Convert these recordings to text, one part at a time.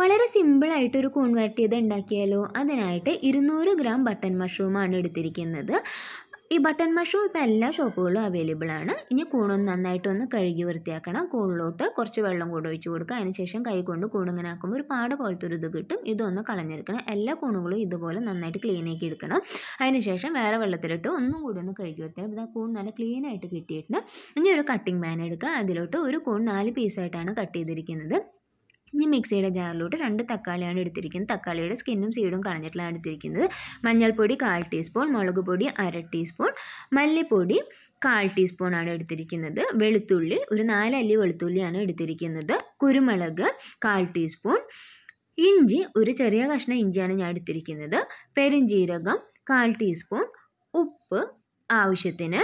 വളരെ സിമ്പിളായിട്ട് ഒരു കൂൺവരട്ടി ഇത് ഉണ്ടാക്കിയാലോ അതിനായിട്ട് ഇരുന്നൂറ് ഗ്രാം ബട്ടൺ മഷ്റൂമാണ് എടുത്തിരിക്കുന്നത് ഈ ബട്ടൺ മഷ്റൂം ഇപ്പോൾ എല്ലാ ഷോപ്പുകളിലും അവൈലബിൾ ആണ് ഇനി കൂണൊന്ന് നന്നായിട്ടൊന്ന് കഴുകി വൃത്തിയാക്കണം കൂണിലോട്ട് കുറച്ച് വെള്ളം കൂടെ ഒഴിച്ച് കൊടുക്കുക അതിനുശേഷം കൈ കൊണ്ട് കൂണിങ്ങനെ ആക്കുമ്പോൾ ഒരു പാട പോലത്തെ ഒരു ഇത് കിട്ടും ഇതൊന്ന് കളഞ്ഞെടുക്കണം എല്ലാ കൂണുകളും ഇതുപോലെ നന്നായിട്ട് ക്ലീൻ ആക്കി എടുക്കണം അതിനുശേഷം വേറെ വെള്ളത്തിലിട്ട് ഒന്നും കൂടി ഒന്ന് കഴുകി വൃത്തിയാക്കും ആ കൂൺ നല്ല ക്ലീൻ ആയിട്ട് കിട്ടിയിട്ടുണ്ട് ഇനി ഒരു കട്ടിങ് പാൻ എടുക്കുക അതിലോട്ട് ഒരു കൂൺ നാല് പീസായിട്ടാണ് കട്ട് ചെയ്തിരിക്കുന്നത് ഇനി മിക്സിയുടെ ജാറിലോട്ട് രണ്ട് തക്കാളിയാണ് എടുത്തിരിക്കുന്നത് തക്കാളിയുടെ സ്കിന്നും സീഡും കളഞ്ഞിട്ടാണ് എടുത്തിരിക്കുന്നത് മഞ്ഞൾപ്പൊടി കാൽ ടീസ്പൂൺ മുളക് പൊടി അര ടീസ്പൂൺ മല്ലിപ്പൊടി കാൽ ടീസ്പൂണാണ് എടുത്തിരിക്കുന്നത് വെളുത്തുള്ളി ഒരു നാലല്ലി വെളുത്തുള്ളിയാണ് എടുത്തിരിക്കുന്നത് കുരുമുളക് കാൽ ടീസ്പൂൺ ഇഞ്ചി ഒരു ചെറിയ കഷ്ണം ഇഞ്ചിയാണ് ഞാൻ എടുത്തിരിക്കുന്നത് പെരുംജീരകം കാൽ ടീസ്പൂൺ ഉപ്പ് ആവശ്യത്തിന്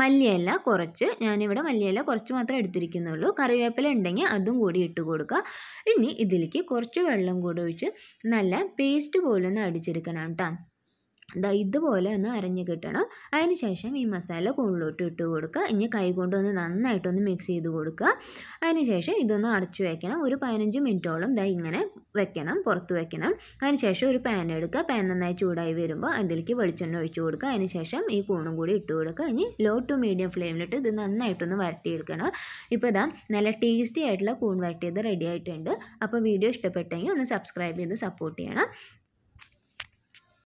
മല്ലിയില കുറച്ച് ഞാനിവിടെ മല്ലിയില കുറച്ച് മാത്രമേ എടുത്തിരിക്കുന്നുള്ളൂ കറിവേപ്പില ഉണ്ടെങ്കിൽ അതും കൂടി ഇട്ട് കൊടുക്കുക ഇനി ഇതിലേക്ക് കുറച്ച് വെള്ളം കൂടി ഒഴിച്ച് നല്ല പേസ്റ്റ് പോലെ ഒന്ന് അടിച്ചെടുക്കണം കേട്ടോ ഇതാ ഇതുപോലെ ഒന്ന് അരഞ്ഞ് കിട്ടണം അതിന് ശേഷം ഈ മസാല കൂടുതലോട്ട് ഇട്ട് കൊടുക്കുക ഇനി കൈകൊണ്ടൊന്ന് നന്നായിട്ടൊന്ന് മിക്സ് ചെയ്ത് കൊടുക്കുക അതിന് ശേഷം ഇതൊന്ന് അടച്ചു വെക്കണം ഒരു പതിനഞ്ച് മിനിറ്റോളം ഇതാ ഇങ്ങനെ വെക്കണം പുറത്ത് വെക്കണം അതിന് ശേഷം ഒരു പാൻ എടുക്കുക പാൻ നന്നായി ചൂടായി വരുമ്പോൾ അതിലേക്ക് വെളിച്ചെണ്ണ ഒഴിച്ചു കൊടുക്കുക അതിന് ശേഷം ഈ കൂണും കൂടി ഇട്ട് കൊടുക്കുക ഇനി ലോ ടു മീഡിയം ഫ്ലെയിമിലിട്ട് ഇത് നന്നായിട്ടൊന്ന് വരട്ടിയെടുക്കണം ഇപ്പോൾ ഇതാ നല്ല ടേസ്റ്റി ആയിട്ടുള്ള കൂൺ വരട്ടിയത് റെഡി ആയിട്ടുണ്ട് അപ്പോൾ വീഡിയോ ഇഷ്ടപ്പെട്ടെങ്കിൽ ഒന്ന് സബ്സ്ക്രൈബ് ചെയ്ത് സപ്പോർട്ട് ചെയ്യണം